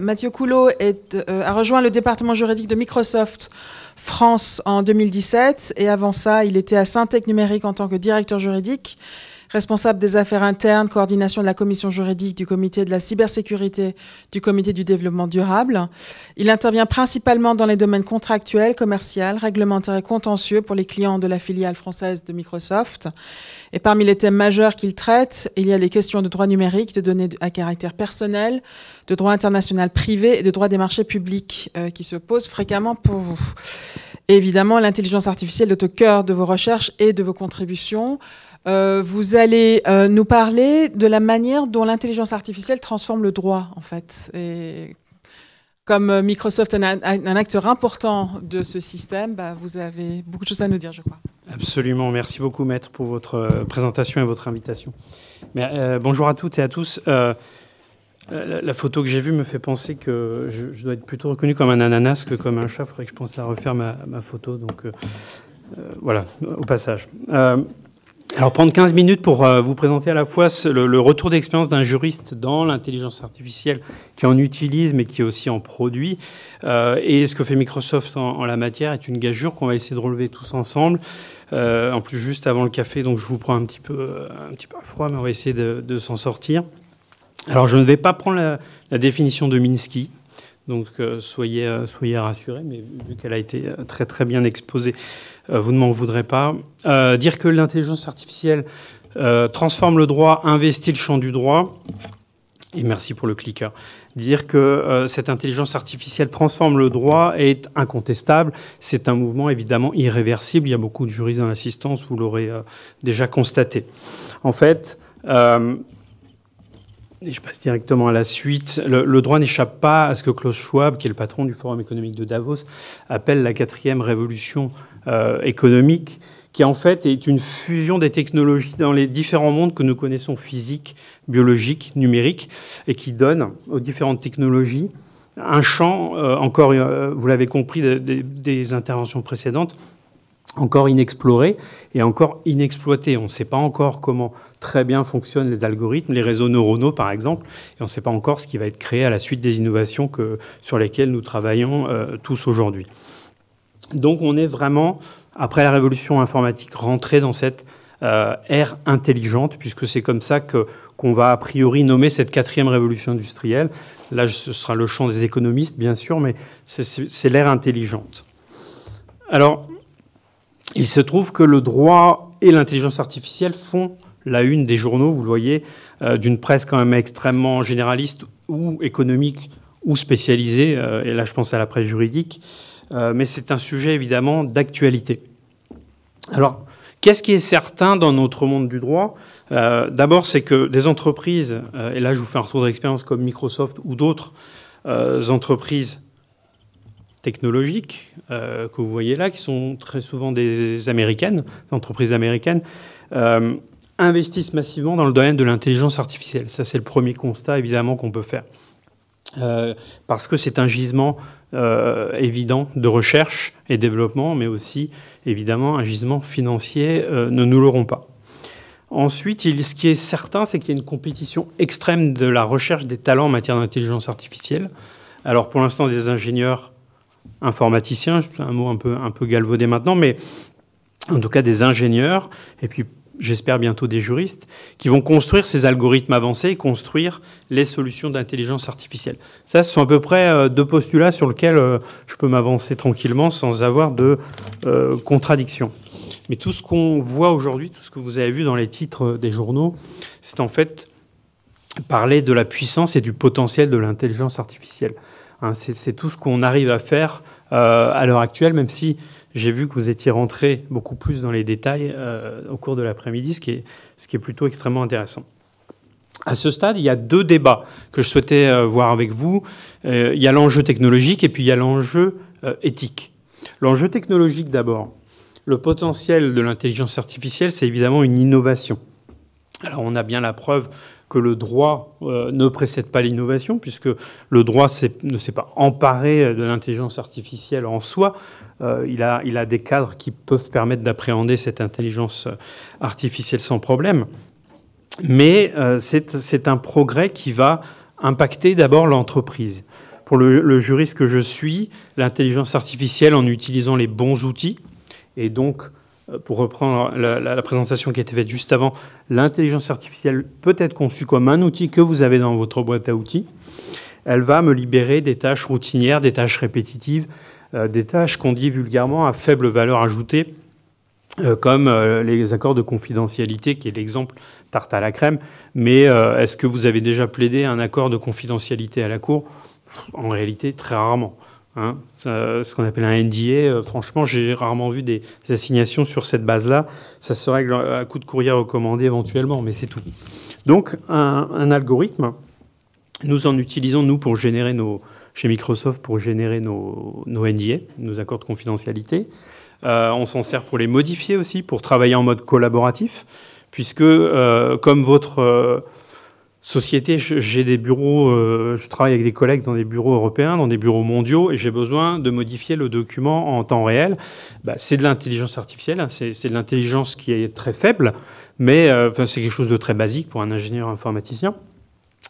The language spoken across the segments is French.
Mathieu Coulot euh, a rejoint le département juridique de Microsoft France en 2017 et avant ça, il était à Syntec Numérique en tant que directeur juridique responsable des affaires internes, coordination de la commission juridique, du comité de la cybersécurité, du comité du développement durable. Il intervient principalement dans les domaines contractuels, commerciaux, réglementaires et contentieux pour les clients de la filiale française de Microsoft. Et parmi les thèmes majeurs qu'il traite, il y a les questions de droit numérique, de données à caractère personnel, de droit international privé et de droit des marchés publics euh, qui se posent fréquemment pour vous. évidemment, l'intelligence artificielle est au cœur de vos recherches et de vos contributions. Euh, vous allez euh, nous parler de la manière dont l'intelligence artificielle transforme le droit, en fait. Et comme euh, Microsoft est un, acteur important de ce système, bah, vous avez beaucoup de choses à nous dire, je crois. Absolument. Merci beaucoup, Maître, pour votre présentation et votre invitation. Mais, bonjour à toutes et à tous. La, photo que j'ai vue me fait penser que je, dois être plutôt reconnu comme un ananas que comme un chat. Il faudrait que je pense à refaire ma, photo. Donc voilà, au passage. Alors prendre 15 minutes pour euh, vous présenter à la fois le, retour d'expérience d'un juriste dans l'intelligence artificielle qui en utilise mais qui aussi en produit euh, et ce que fait Microsoft en, la matière est une gageure qu'on va essayer de relever tous ensemble. Euh, en plus juste avant le café donc je vous prends un petit peu un petit peu à froid mais on va essayer de, s'en sortir. Alors je ne vais pas prendre la définition de Minsky donc euh, euh, soyez, rassurés, mais vu qu'elle a été euh, très très bien exposée, vous ne m'en voudrez pas. dire que l'intelligence artificielle transforme le droit, investit le champ du droit, et merci pour le clicker, dire que cette intelligence artificielle transforme le droit est incontestable. C'est un mouvement évidemment irréversible. Il y a beaucoup de juristes dans l'assistance, vous l'aurez déjà constaté. En fait, je passe directement à la suite. Le, droit n'échappe pas à ce que Klaus Schwab, qui est le patron du Forum économique de Davos, appelle la quatrième révolution euh, économique, qui en fait est une fusion des technologies dans les différents mondes que nous connaissons, physique, biologique, numérique, et qui donne aux différentes technologies un champ, euh, encore, euh, vous l'avez compris des interventions précédentes, encore inexploré et encore inexploité. On ne sait pas encore comment très bien fonctionnent les algorithmes, les réseaux neuronaux par exemple, et on ne sait pas encore ce qui va être créé à la suite des innovations que, sur lesquelles nous travaillons euh, tous aujourd'hui. Donc on est vraiment, après la révolution informatique, rentré dans cette euh, ère intelligente, puisque c'est comme ça que qu'on va a priori nommer cette quatrième révolution industrielle. Là, ce sera le champ des économistes, bien sûr, mais c'est l'ère intelligente. Alors, il se trouve que le droit et l'intelligence artificielle font la une des journaux, vous le voyez, euh, d'une presse quand même extrêmement généraliste ou économique ou spécialisée. Euh, et là, je pense à la presse juridique. Euh, mais c'est un sujet évidemment d'actualité. Alors, qu'est-ce qui est certain dans notre monde du droit D'abord, c'est que des entreprises, et là je vous fais un retour d'expérience comme Microsoft ou d'autres entreprises technologiques euh, que vous voyez là, qui sont très souvent des américaines, des entreprises américaines, euh, investissent massivement dans le domaine de l'intelligence artificielle. Ça, c'est le premier constat, évidemment, qu'on peut faire. Euh, parce que c'est un gisement évident de recherche et développement, mais aussi évidemment un gisement financier, ne nous l'aurons pas. Ensuite, ce qui est certain, c'est qu'il y a une compétition extrême de la recherche des talents en matière d'intelligence artificielle. Alors pour l'instant, des ingénieurs informaticiens, un mot un peu, un peu galvaudé maintenant, mais en tout cas des ingénieurs, et puis j'espère bientôt des juristes, qui vont construire ces algorithmes avancés et construire les solutions d'intelligence artificielle. Ça, ce sont à peu près euh, deux postulats sur lesquels euh, je peux m'avancer tranquillement sans avoir de euh, contradiction. Mais tout ce qu'on voit aujourd'hui, tout ce que vous avez vu dans les titres des journaux, c'est en fait parler de la puissance et du potentiel de l'intelligence artificielle. Hein, c'est tout ce qu'on arrive à faire euh, à l'heure actuelle, même si j'ai vu que vous étiez rentré beaucoup plus dans les détails euh, au cours de l'après-midi, ce, qui est plutôt extrêmement intéressant. À ce stade, il y a deux débats que je souhaitais euh, voir avec vous. il y a l'enjeu technologique et puis il y a l'enjeu éthique. L'enjeu technologique d'abord. Le potentiel de l'intelligence artificielle, c'est évidemment une innovation. Alors on a bien la preuve que le droit euh, ne précède pas l'innovation, puisque le droit ne s'est pas emparé de l'intelligence artificielle en soi. Euh, il, a, des cadres qui peuvent permettre d'appréhender cette intelligence euh, artificielle sans problème. Mais c'est un progrès qui va impacter d'abord l'entreprise. Pour le juriste que je suis, l'intelligence artificielle, en utilisant les bons outils, et donc euh, pour reprendre la, présentation qui a été faite juste avant, l'intelligence artificielle peut être conçue comme un outil que vous avez dans votre boîte à outils. Elle va me libérer des tâches routinières, des tâches répétitives, euh, des tâches qu'on dit vulgairement à faible valeur ajoutée, euh, comme les accords de confidentialité, qui est l'exemple tarte à la crème. Mais est-ce que vous avez déjà plaidé un accord de confidentialité à la Cour En réalité, très rarement. Hein, ce qu'on appelle un NDA. Euh, franchement, j'ai rarement vu des assignations sur cette base-là. Ça se règle à coup de courrier recommandé éventuellement, mais c'est tout. Donc, un, algorithme, nous en utilisons, nous, pour générer nos, chez Microsoft, pour générer nos, nos NDA, nos accords de confidentialité. Euh, on s'en sert pour les modifier aussi, pour travailler en mode collaboratif, puisque euh, comme votre société, j'ai des bureaux, euh, je travaille avec des collègues dans des bureaux européens, dans des bureaux mondiaux, et j'ai besoin de modifier le document en temps réel. Bah, c'est de l'intelligence artificielle, hein, c'est de l'intelligence qui est très faible, mais euh, c'est quelque chose de très basique pour un ingénieur informaticien.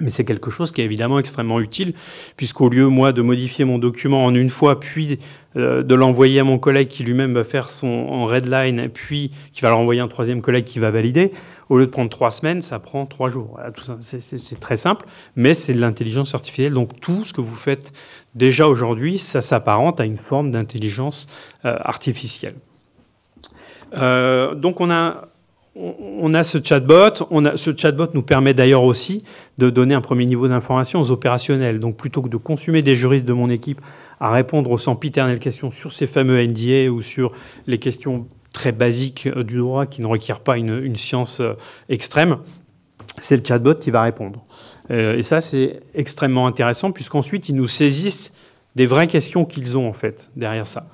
Mais c'est quelque chose qui est évidemment extrêmement utile, puisqu'au lieu, moi, de modifier mon document en une fois, puis euh, de l'envoyer à mon collègue qui lui-même va faire son en redline, puis qui va le renvoyer à un troisième collègue qui va valider, au lieu de prendre trois semaines, ça prend trois jours. c'est très simple, mais c'est de l'intelligence artificielle. Donc tout ce que vous faites déjà aujourd'hui, ça s'apparente à une forme d'intelligence euh, artificielle. Euh, donc on a on a ce chatbot. ce chatbot nous permet d'ailleurs aussi de donner un premier niveau d'information aux opérationnels. Donc plutôt que de consumer des juristes de mon équipe à répondre aux sempiternelles questions sur ces fameux NDA ou sur les questions très basiques euh, du droit qui ne requièrent pas une, science euh, extrême, c'est le chatbot qui va répondre. Euh, et ça, c'est extrêmement intéressant puisqu'ensuite, ils nous saisissent des vraies questions qu'ils ont en fait derrière ça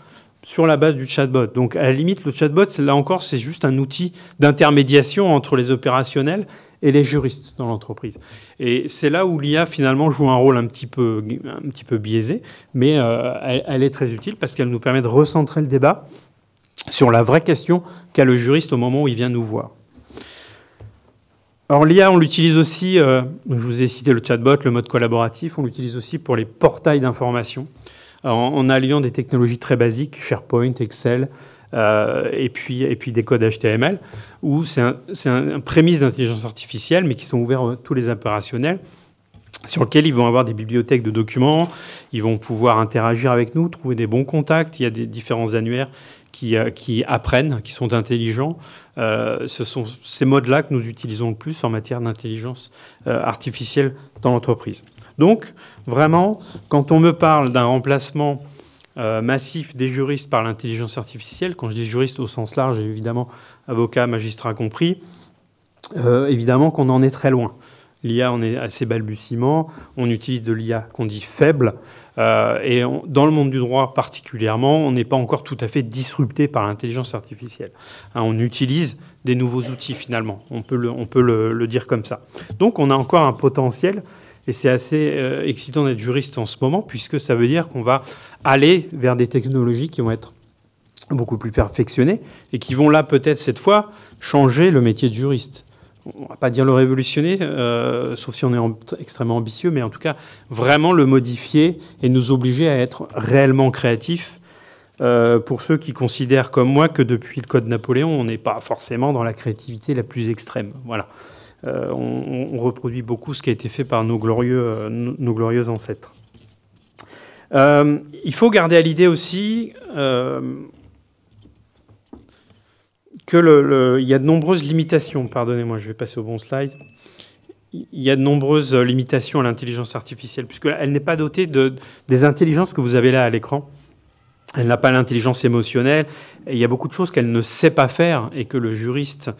sur la base du chatbot. Donc à la limite, le chatbot, là encore, c'est juste un outil d'intermédiation entre les opérationnels et les juristes dans l'entreprise. Et c'est là où l'IA finalement joue un rôle un petit peu, un petit peu biaisé, mais euh, elle, est très utile parce qu'elle nous permet de recentrer le débat sur la vraie question qu'a le juriste au moment où il vient nous voir. Alors l'IA, on l'utilise aussi, euh, je vous ai cité le chatbot, le mode collaboratif, on l'utilise aussi pour les portails d'information en, alliant des technologies très basiques, SharePoint, Excel, euh, et, puis, et puis des codes HTML, où c'est un, un, prémisse d'intelligence artificielle, mais qui sont ouverts à tous les opérationnels, sur lesquels ils vont avoir des bibliothèques de documents, ils vont pouvoir interagir avec nous, trouver des bons contacts, il y a des différents annuaires qui, euh, apprennent, qui sont intelligents. Euh, ce sont ces modes-là que nous utilisons le plus en matière d'intelligence artificielle dans l'entreprise. Donc, Vraiment, quand on me parle d'un remplacement euh, massif des juristes par l'intelligence artificielle, quand je dis juriste au sens large, évidemment, avocat, magistrat compris, euh, évidemment qu'on en est très loin. L'IA, on est à ses on utilise de l'IA qu'on dit faible, euh, et dans le monde du droit particulièrement, on n'est pas encore tout à fait disrupté par l'intelligence artificielle. Hein, on utilise des nouveaux outils finalement, on peut, on peut le, dire comme ça. Donc on a encore un potentiel et c'est assez euh, excitant d'être juriste en ce moment, puisque ça veut dire qu'on va aller vers des technologies qui vont être beaucoup plus perfectionnées et qui vont là peut-être cette fois changer le métier de juriste on va pas dire le révolutionner, euh, sauf si on est extrêmement ambitieux, mais en tout cas vraiment le modifier et nous obliger à être réellement créatifs. Euh, pour ceux qui considèrent comme moi que depuis le Code Napoléon, on n'est pas forcément dans la créativité la plus extrême. Voilà. Euh, on, reproduit beaucoup ce qui a été fait par nos glorieux, euh, nos ancêtres. Euh, il faut garder à l'idée aussi qu'il le, y a de nombreuses limitations. Pardonnez-moi, je vais passer au bon slide. Il y a de nombreuses limitations à l'intelligence artificielle, puisqu'elle n'est pas dotée de, des intelligences que vous avez là à l'écran. Elle n'a pas l'intelligence émotionnelle. il y a beaucoup de choses qu'elle ne sait pas faire et que le juriste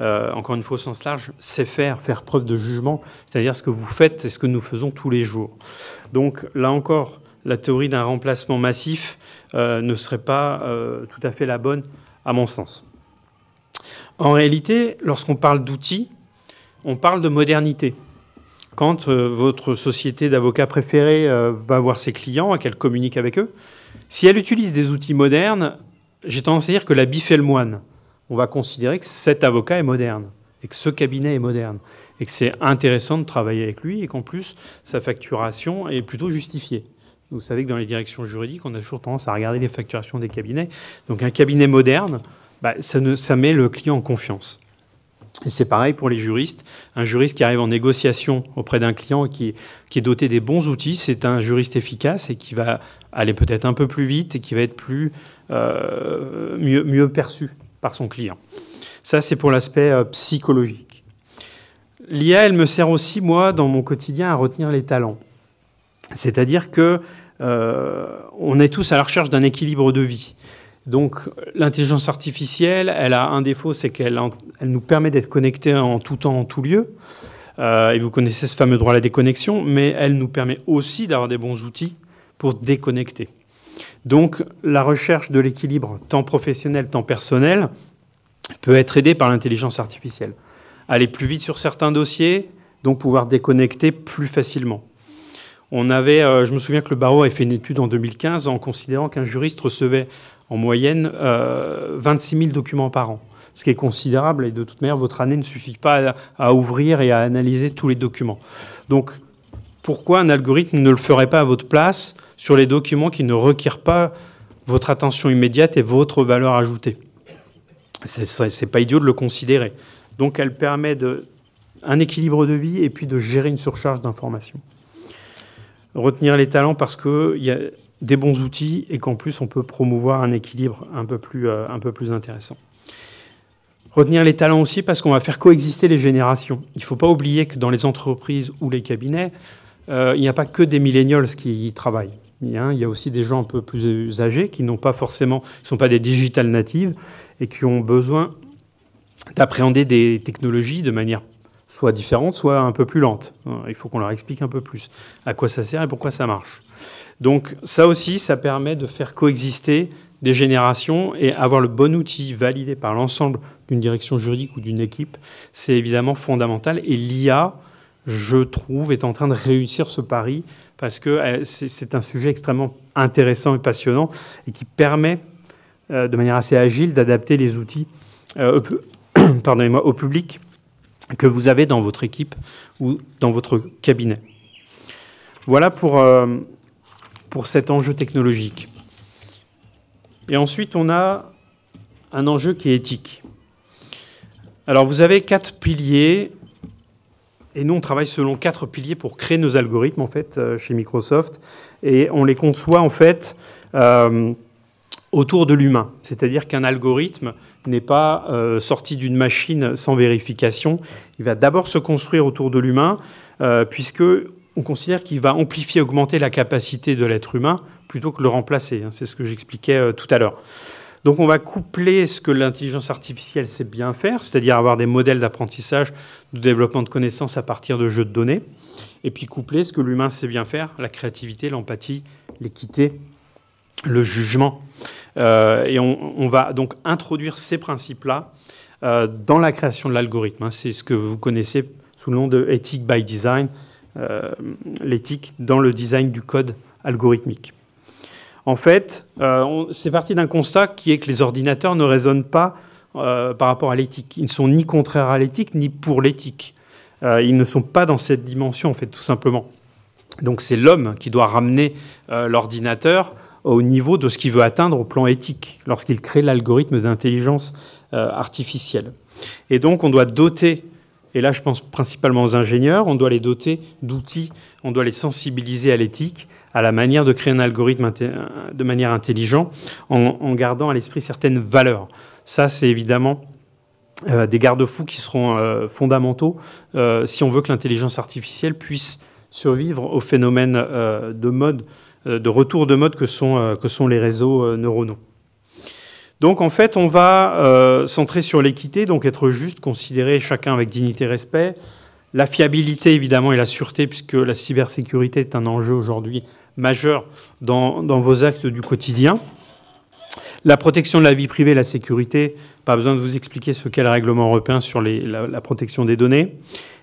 euh, encore une fois au sens large, c'est faire, faire preuve de jugement, c'est-à-dire ce que vous faites et ce que nous faisons tous les jours. Donc là encore, la théorie d'un remplacement massif euh, ne serait pas euh, tout à fait la bonne, à mon sens. En réalité, lorsqu'on parle d'outils, on parle de modernité. Quand votre société d'avocats préférée va voir ses clients et qu'elle communique avec eux, si elle utilise des outils modernes, j'ai tendance à dire que la bif le moine on va considérer que cet avocat est moderne et que ce cabinet est moderne et que c'est intéressant de travailler avec lui et qu'en plus sa facturation est plutôt justifiée. Vous savez que dans les directions juridiques, on a toujours tendance à regarder les facturations des cabinets. Donc un cabinet moderne, bah, ça, met le client en confiance. Et c'est pareil pour les juristes. Un juriste qui arrive en négociation auprès d'un client qui, est doté des bons outils, c'est un juriste efficace et qui va aller peut-être un peu plus vite et qui va être plus euh, mieux perçu par son client. Ça, c'est pour l'aspect euh, psychologique. L'IA, elle me sert aussi, moi, dans mon quotidien, à retenir les talents. C'est-à-dire que euh, on est tous à la recherche d'un équilibre de vie. Donc l'intelligence artificielle, elle a un défaut, c'est qu'elle nous permet d'être connectés en tout temps, en tout lieu. Euh, et vous connaissez ce fameux droit à la déconnexion, mais elle nous permet aussi d'avoir des bons outils pour déconnecter. Donc la recherche de l'équilibre tant professionnel, tant personnel peut être aidée par l'intelligence artificielle. Aller plus vite sur certains dossiers, donc pouvoir déconnecter plus facilement. On avait, euh, je me souviens que le barreau avait fait une étude en 2015 en considérant qu'un juriste recevait en moyenne 26 euh, 000 documents par an, ce qui est considérable. Et de toute manière, votre année ne suffit pas à, à ouvrir et à analyser tous les documents. Donc, pourquoi un algorithme ne le ferait pas à votre place sur les documents qui ne requièrent pas votre attention immédiate et votre valeur ajoutée. Ce C'est pas idiot de le considérer. Donc elle permet de, un équilibre de vie et puis de gérer une surcharge d'informations. Retenir les talents parce qu'il y a des bons outils et qu'en plus on peut promouvoir un équilibre un peu plus euh, intéressant. Retenir les talents aussi parce qu'on va faire coexister les générations. Il ne faut pas oublier que dans les entreprises ou les cabinets, euh, il n'y a pas que des millennials qui y travaillent. Hein. Il y, a, aussi des gens un peu plus âgés qui n'ont pas forcément, qui sont pas des digital natives et qui ont besoin d'appréhender des technologies de manière soit différente, soit un peu plus lente. Hein. Il faut qu'on leur explique un peu plus à quoi ça sert et pourquoi ça marche. Donc ça aussi, ça permet de faire coexister des générations et avoir le bon outil validé par l'ensemble d'une direction juridique ou d'une équipe, c'est évidemment fondamental. Et l'IA je trouve, est en train de réussir ce pari parce que euh, c'est un sujet extrêmement intéressant et passionnant et qui permet euh, de manière assez agile d'adapter les outils euh, pardonnez-moi, au public que vous avez dans votre équipe ou dans votre cabinet. Voilà pour, pour cet enjeu technologique. Et ensuite, on a un enjeu qui est éthique. Alors, vous avez quatre piliers et nous, on travaille selon quatre piliers pour créer nos algorithmes, en fait, euh, chez Microsoft. Et on les conçoit, en fait, euh, autour de l'humain. C'est-à-dire qu'un algorithme n'est pas euh, sorti d'une machine sans vérification. Il va d'abord se construire autour de l'humain, puisqu'on puisque considère qu'il va amplifier, augmenter la capacité de l'être humain plutôt que le remplacer. Hein. C'est ce que j'expliquais tout à l'heure. Donc on va coupler ce que l'intelligence artificielle sait bien faire, c'est-à-dire avoir des modèles d'apprentissage, de développement de connaissances à partir de jeux de données, et puis coupler ce que l'humain sait bien faire, la créativité, l'empathie, l'équité, le jugement. Euh, et on, va donc introduire ces principes-là euh, dans la création de l'algorithme. Hein. C'est ce que vous connaissez sous le nom de Ethic by design, euh, l'éthique dans le design du code algorithmique. En fait, euh, c'est parti d'un constat qui est que les ordinateurs ne raisonnent pas euh, par rapport à l'éthique. Ils ne sont ni contraires à l'éthique, ni pour l'éthique. Euh, ils ne sont pas dans cette dimension, en fait, tout simplement. Donc c'est l'homme qui doit ramener l'ordinateur au niveau de ce qu'il veut atteindre au plan éthique, lorsqu'il crée l'algorithme d'intelligence artificielle. Et donc on doit doter et là je pense principalement aux ingénieurs, on doit les doter d'outils, on doit les sensibiliser à l'éthique, à la manière de créer un algorithme euh, de manière intelligente, en, gardant à l'esprit certaines valeurs. Ça, c'est évidemment euh, des garde-fous qui seront euh, fondamentaux si on veut que l'intelligence artificielle puisse survivre aux phénomène de mode, de retour de mode que sont, que sont les réseaux neuronaux. Donc en fait, on va euh, centrer sur l'équité, donc être juste, considérer chacun avec dignité et respect. La fiabilité, évidemment, et la sûreté, puisque la cybersécurité est un enjeu aujourd'hui majeur dans, vos actes du quotidien. La protection de la vie privée, la sécurité, pas besoin de vous expliquer ce qu'est le règlement européen sur la, protection des données.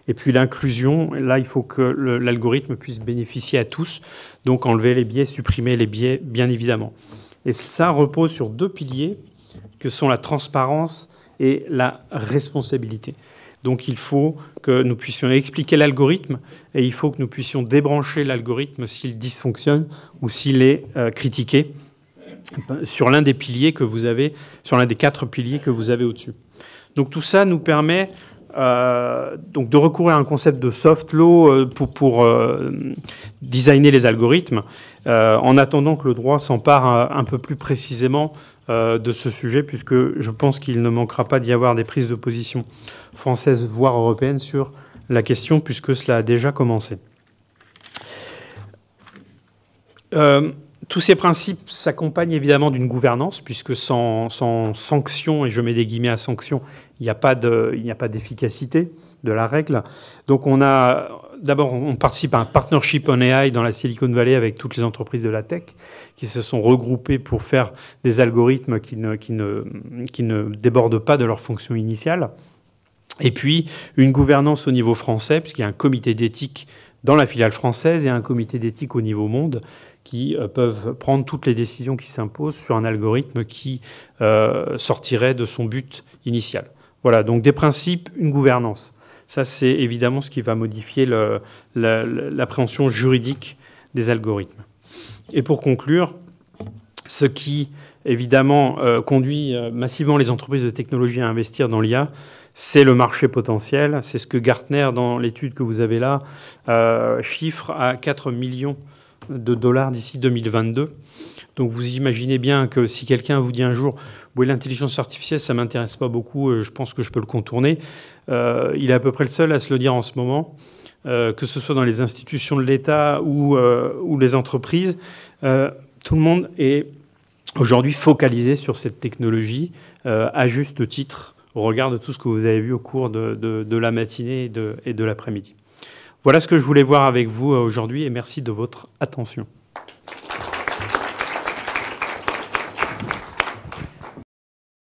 Et puis l'inclusion, là, il faut que l'algorithme puisse bénéficier à tous, donc enlever les biais, supprimer les biais, bien évidemment. Et ça repose sur deux piliers que sont la transparence et la responsabilité. Donc il faut que nous puissions expliquer l'algorithme et il faut que nous puissions débrancher l'algorithme s'il dysfonctionne ou s'il est euh, critiqué euh, sur l'un des piliers que vous avez, sur l'un des quatre piliers que vous avez au-dessus. Donc tout ça nous permet euh, donc de recourir à un concept de soft law pour, pour designer les algorithmes euh, en attendant que le droit s'empare un, peu plus précisément euh, de ce sujet, puisque je pense qu'il ne manquera pas d'y avoir des prises de position françaises, voire européennes, sur la question, puisque cela a déjà commencé. Euh, tous ces principes s'accompagnent évidemment d'une gouvernance, puisque sans, sanctions sanction, et je mets des guillemets à sanction, il n'y a pas d'efficacité de, la règle. Donc on a D'abord, on participe à un partnership on AI dans la Silicon Valley avec toutes les entreprises de la tech qui se sont regroupées pour faire des algorithmes qui ne, débordent pas de leur fonction initiale. Et puis, une gouvernance au niveau français, puisqu'il y a un comité d'éthique dans la filiale française et un comité d'éthique au niveau monde qui euh, peuvent prendre toutes les décisions qui s'imposent sur un algorithme qui euh, sortirait de son but initial. Voilà, donc des principes, une gouvernance. Ça, c'est évidemment ce qui va modifier l'appréhension juridique des algorithmes. Et pour conclure, ce qui évidemment euh, conduit euh, massivement les entreprises de technologie à investir dans l'IA, c'est le marché potentiel. C'est ce que Gartner, dans l'étude que vous avez là, euh, chiffre à 4 millions de dollars d'ici 2022. Donc vous imaginez bien que si quelqu'un vous dit un jour, oui, l'intelligence artificielle, ça ne m'intéresse pas beaucoup, euh, je pense que je peux le contourner, euh, il est à peu près le seul à se le dire en ce moment, euh, que ce soit dans les institutions de l'État ou, ou, les entreprises. tout le monde est aujourd'hui focalisé sur cette technologie à juste titre au regard de tout ce que vous avez vu au cours de, la matinée et de l'après-midi. Voilà ce que je voulais voir avec vous euh, aujourd'hui et merci de votre attention.